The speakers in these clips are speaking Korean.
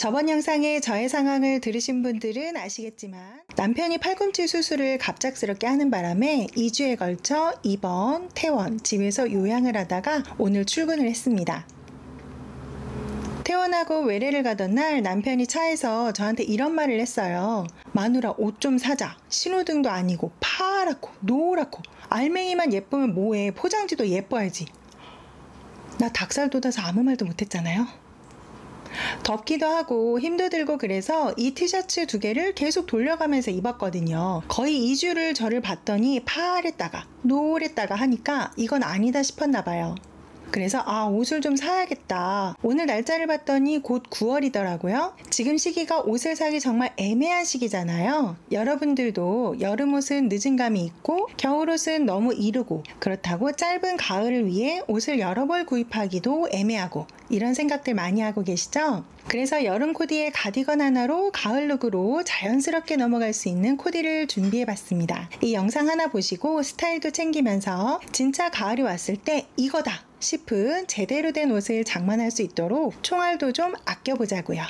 저번 영상에 저의 상황을 들으신 분들은 아시겠지만 남편이 팔꿈치 수술을 갑작스럽게 하는 바람에 2주에 걸쳐 입원, 퇴원, 집에서 요양을 하다가 오늘 출근을 했습니다. 퇴원하고 외래를 가던 날 남편이 차에서 저한테 이런 말을 했어요. 마누라 옷 좀 사자. 신호등도 아니고 파랗고 노랗고 알맹이만 예쁘면 뭐해. 포장지도 예뻐야지. 나 닭살 돋아서 아무 말도 못했잖아요. 덥기도 하고 힘도 들고 그래서 이 티셔츠 두 개를 계속 돌려가면서 입었거든요. 거의 2주를 저를 봤더니 파랬다가 노랬다가 하니까 이건 아니다 싶었나 봐요. 그래서 아 옷을 좀 사야겠다. 오늘 날짜를 봤더니 곧 9월이더라고요. 지금 시기가 옷을 사기 정말 애매한 시기잖아요. 여러분들도 여름 옷은 늦은 감이 있고 겨울 옷은 너무 이르고 그렇다고 짧은 가을을 위해 옷을 여러 벌 구입하기도 애매하고 이런 생각들 많이 하고 계시죠? 그래서 여름 코디에 가디건 하나로 가을 룩으로 자연스럽게 넘어갈 수 있는 코디를 준비해 봤습니다. 이 영상 하나 보시고 스타일도 챙기면서 진짜 가을이 왔을 때 이거다 싶은 제대로 된 옷을 장만할 수 있도록 총알도 좀 아껴보자고요.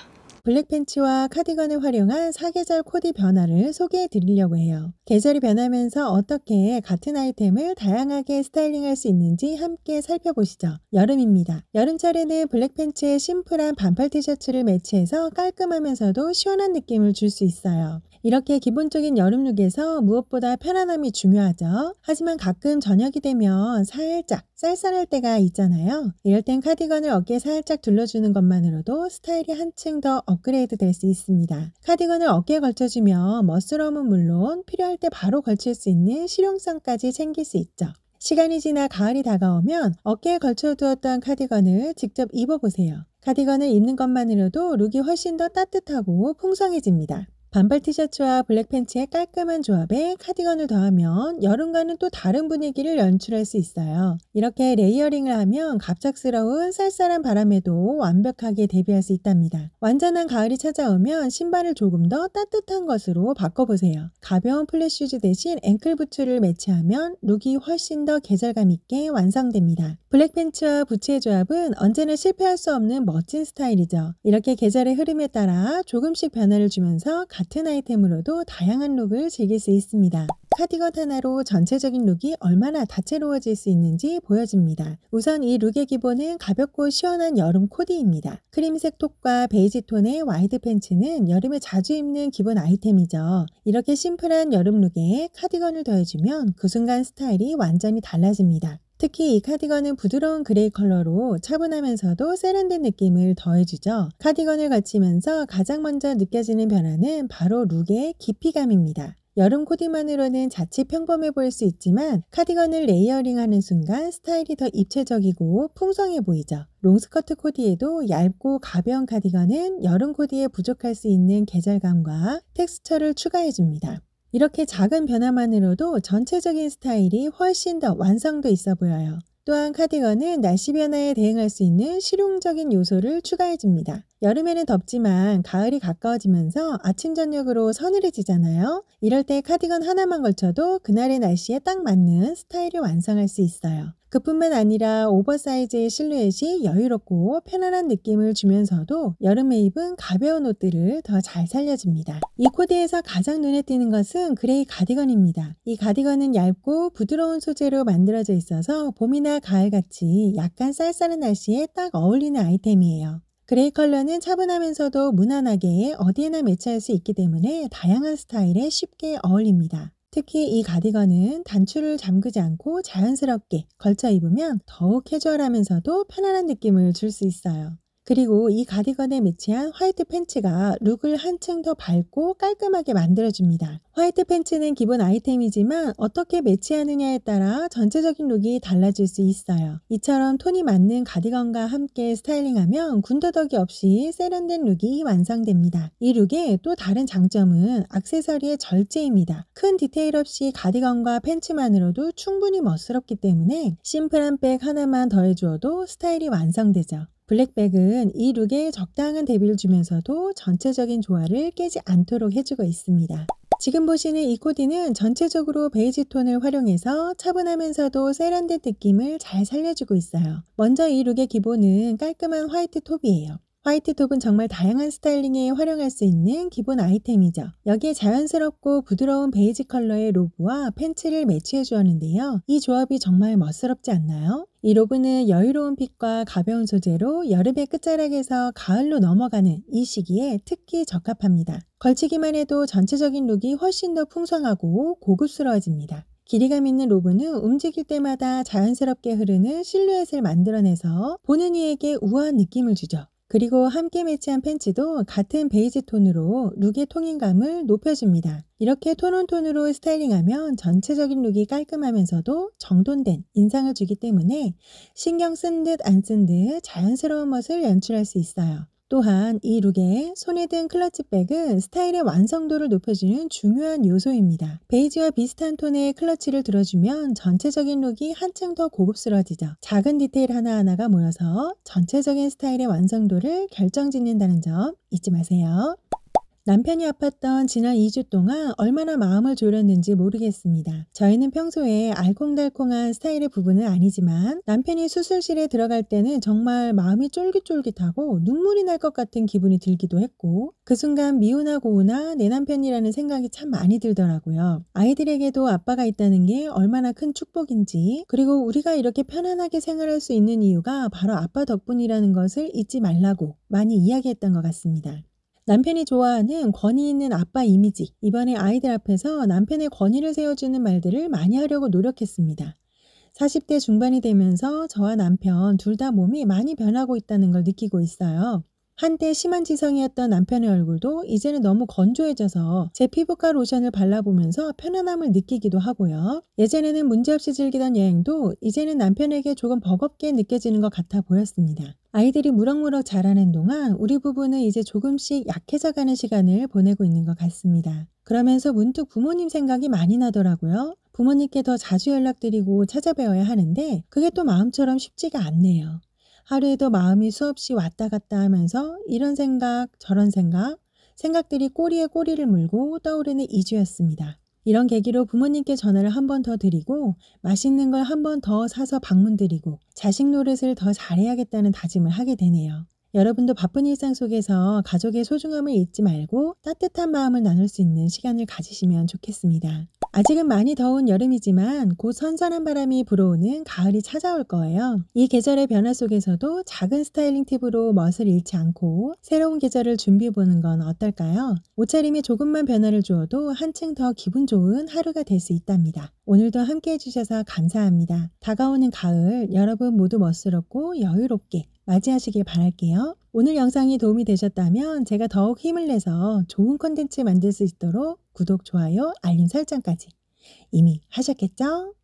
블랙 팬츠와 카디건을 활용한 사계절 코디 변화를 소개해 드리려고 해요. 계절이 변하면서 어떻게 같은 아이템을 다양하게 스타일링할 수 있는지 함께 살펴보시죠. 여름입니다. 여름철에는 블랙 팬츠에 심플한 반팔 티셔츠를 매치해서 깔끔하면서도 시원한 느낌을 줄 수 있어요. 이렇게 기본적인 여름룩에서 무엇보다 편안함이 중요하죠. 하지만 가끔 저녁이 되면 살짝 쌀쌀할 때가 있잖아요. 이럴 땐 카디건을 어깨에 살짝 둘러주는 것만으로도 스타일이 한층 더 업그레이드 될 수 있습니다. 카디건을 어깨에 걸쳐주면 멋스러움은 물론 필요할 때 바로 걸칠 수 있는 실용성까지 챙길 수 있죠. 시간이 지나 가을이 다가오면 어깨에 걸쳐두었던 카디건을 직접 입어보세요. 카디건을 입는 것만으로도 룩이 훨씬 더 따뜻하고 풍성해집니다. 반팔 티셔츠와 블랙 팬츠의 깔끔한 조합에 카디건을 더하면 여름과는 또 다른 분위기를 연출할 수 있어요. 이렇게 레이어링을 하면 갑작스러운 쌀쌀한 바람에도 완벽하게 대비할 수 있답니다. 완전한 가을이 찾아오면 신발을 조금 더 따뜻한 것으로 바꿔보세요. 가벼운 플랫슈즈 대신 앵클 부츠를 매치하면 룩이 훨씬 더 계절감 있게 완성됩니다. 블랙 팬츠와 부츠의 조합은 언제나 실패할 수 없는 멋진 스타일이죠. 이렇게 계절의 흐름에 따라 조금씩 변화를 주면서 같은 아이템으로도 다양한 룩을 즐길 수 있습니다. 카디건 하나로 전체적인 룩이 얼마나 다채로워질 수 있는지 보여집니다. 우선 이 룩의 기본은 가볍고 시원한 여름 코디입니다. 크림색 톱과 베이지 톤의 와이드 팬츠는 여름에 자주 입는 기본 아이템이죠. 이렇게 심플한 여름 룩에 카디건을 더해주면 그 순간 스타일이 완전히 달라집니다. 특히 이 카디건은 부드러운 그레이 컬러로 차분하면서도 세련된 느낌을 더해주죠. 카디건을 갖추면서 가장 먼저 느껴지는 변화는 바로 룩의 깊이감입니다. 여름 코디만으로는 자칫 평범해 보일 수 있지만 카디건을 레이어링하는 순간 스타일이 더 입체적이고 풍성해 보이죠. 롱스커트 코디에도 얇고 가벼운 카디건은 여름 코디에 부족할 수 있는 계절감과 텍스처를 추가해줍니다. 이렇게 작은 변화만으로도 전체적인 스타일이 훨씬 더 완성도 있어 보여요. 또한 카디건은 날씨 변화에 대응할 수 있는 실용적인 요소를 추가해줍니다. 여름에는 덥지만 가을이 가까워지면서 아침 저녁으로 서늘해지잖아요. 이럴 때 카디건 하나만 걸쳐도 그날의 날씨에 딱 맞는 스타일을 완성할 수 있어요. 그뿐만 아니라 오버사이즈의 실루엣이 여유롭고 편안한 느낌을 주면서도 여름에 입은 가벼운 옷들을 더 잘 살려줍니다. 이 코디에서 가장 눈에 띄는 것은 그레이 가디건입니다. 이 가디건은 얇고 부드러운 소재로 만들어져 있어서 봄이나 가을같이 약간 쌀쌀한 날씨에 딱 어울리는 아이템이에요. 그레이 컬러는 차분하면서도 무난하게 어디에나 매치할 수 있기 때문에 다양한 스타일에 쉽게 어울립니다. 특히 이 가디건은 단추를 잠그지 않고 자연스럽게 걸쳐 입으면 더욱 캐주얼하면서도 편안한 느낌을 줄 수 있어요. 그리고 이 가디건에 매치한 화이트 팬츠가 룩을 한층 더 밝고 깔끔하게 만들어줍니다. 화이트 팬츠는 기본 아이템이지만 어떻게 매치하느냐에 따라 전체적인 룩이 달라질 수 있어요. 이처럼 톤이 맞는 가디건과 함께 스타일링하면 군더더기 없이 세련된 룩이 완성됩니다. 이 룩의 또 다른 장점은 악세서리의 절제입니다. 큰 디테일 없이 가디건과 팬츠만으로도 충분히 멋스럽기 때문에 심플한 백 하나만 더해주어도 스타일이 완성되죠. 블랙백은 이 룩에 적당한 대비를 주면서도 전체적인 조화를 깨지 않도록 해주고 있습니다. 지금 보시는 이 코디는 전체적으로 베이지 톤을 활용해서 차분하면서도 세련된 느낌을 잘 살려주고 있어요. 먼저 이 룩의 기본은 깔끔한 화이트 톱이에요. 화이트톱은 정말 다양한 스타일링에 활용할 수 있는 기본 아이템이죠. 여기에 자연스럽고 부드러운 베이지 컬러의 로브와 팬츠를 매치해 주었는데요. 이 조합이 정말 멋스럽지 않나요? 이 로브는 여유로운 핏과 가벼운 소재로 여름의 끝자락에서 가을로 넘어가는 이 시기에 특히 적합합니다. 걸치기만 해도 전체적인 룩이 훨씬 더 풍성하고 고급스러워집니다. 길이감 있는 로브는 움직일 때마다 자연스럽게 흐르는 실루엣을 만들어내서 보는 이에게 우아한 느낌을 주죠. 그리고 함께 매치한 팬츠도 같은 베이지 톤으로 룩의 통인감을 높여줍니다. 이렇게 톤온 톤으로 스타일링하면 전체적인 룩이 깔끔하면서도 정돈된 인상을 주기 때문에 신경 쓴 듯 안 쓴 듯 자연스러운 멋을 연출할 수 있어요. 또한 이룩에 손에 든 클러치백은 스타일의 완성도를 높여주는 중요한 요소입니다. 베이지와 비슷한 톤의 클러치를 들어주면 전체적인 룩이 한층 더 고급스러워지죠. 작은 디테일 하나하나가 모여서 전체적인 스타일의 완성도를 결정짓는다는 점 잊지 마세요. 남편이 아팠던 지난 2주 동안 얼마나 마음을 졸였는지 모르겠습니다. 저희는 평소에 알콩달콩한 스타일의 부부는 아니지만 남편이 수술실에 들어갈 때는 정말 마음이 쫄깃쫄깃하고 눈물이 날 것 같은 기분이 들기도 했고 그 순간 미우나 고우나 내 남편이라는 생각이 참 많이 들더라고요. 아이들에게도 아빠가 있다는 게 얼마나 큰 축복인지 그리고 우리가 이렇게 편안하게 생활할 수 있는 이유가 바로 아빠 덕분이라는 것을 잊지 말라고 많이 이야기했던 것 같습니다. 남편이 좋아하는 권위 있는 아빠 이미지. 이번에 아이들 앞에서 남편의 권위를 세워주는 말들을 많이 하려고 노력했습니다. 40대 중반이 되면서 저와 남편 둘 다 몸이 많이 변하고 있다는 걸 느끼고 있어요. 한때 심한 지성이었던 남편의 얼굴도 이제는 너무 건조해져서 제 피부과 로션을 발라보면서 편안함을 느끼기도 하고요. 예전에는 문제없이 즐기던 여행도 이제는 남편에게 조금 버겁게 느껴지는 것 같아 보였습니다. 아이들이 무럭무럭 자라는 동안 우리 부부는 이제 조금씩 약해져가는 시간을 보내고 있는 것 같습니다. 그러면서 문득 부모님 생각이 많이 나더라고요. 부모님께 더 자주 연락드리고 찾아뵈어야 하는데 그게 또 마음처럼 쉽지가 않네요. 하루에도 마음이 수없이 왔다 갔다 하면서 이런 생각, 저런 생각, 생각들이 꼬리에 꼬리를 물고 떠오르는 이주였습니다 이런 계기로 부모님께 전화를 한 번 더 드리고 맛있는 걸 한 번 더 사서 방문드리고 자식 노릇을 더 잘해야겠다는 다짐을 하게 되네요. 여러분도 바쁜 일상 속에서 가족의 소중함을 잊지 말고 따뜻한 마음을 나눌 수 있는 시간을 가지시면 좋겠습니다. 아직은 많이 더운 여름이지만 곧 선선한 바람이 불어오는 가을이 찾아올 거예요. 이 계절의 변화 속에서도 작은 스타일링 팁으로 멋을 잃지 않고 새로운 계절을 준비해보는 건 어떨까요? 옷차림에 조금만 변화를 주어도 한층 더 기분 좋은 하루가 될 수 있답니다. 오늘도 함께 해주셔서 감사합니다. 다가오는 가을 여러분 모두 멋스럽고 여유롭게 맞이하시길 바랄게요. 오늘 영상이 도움이 되셨다면 제가 더욱 힘을 내서 좋은 컨텐츠 만들 수 있도록 구독, 좋아요, 알림 설정까지 이미 하셨겠죠?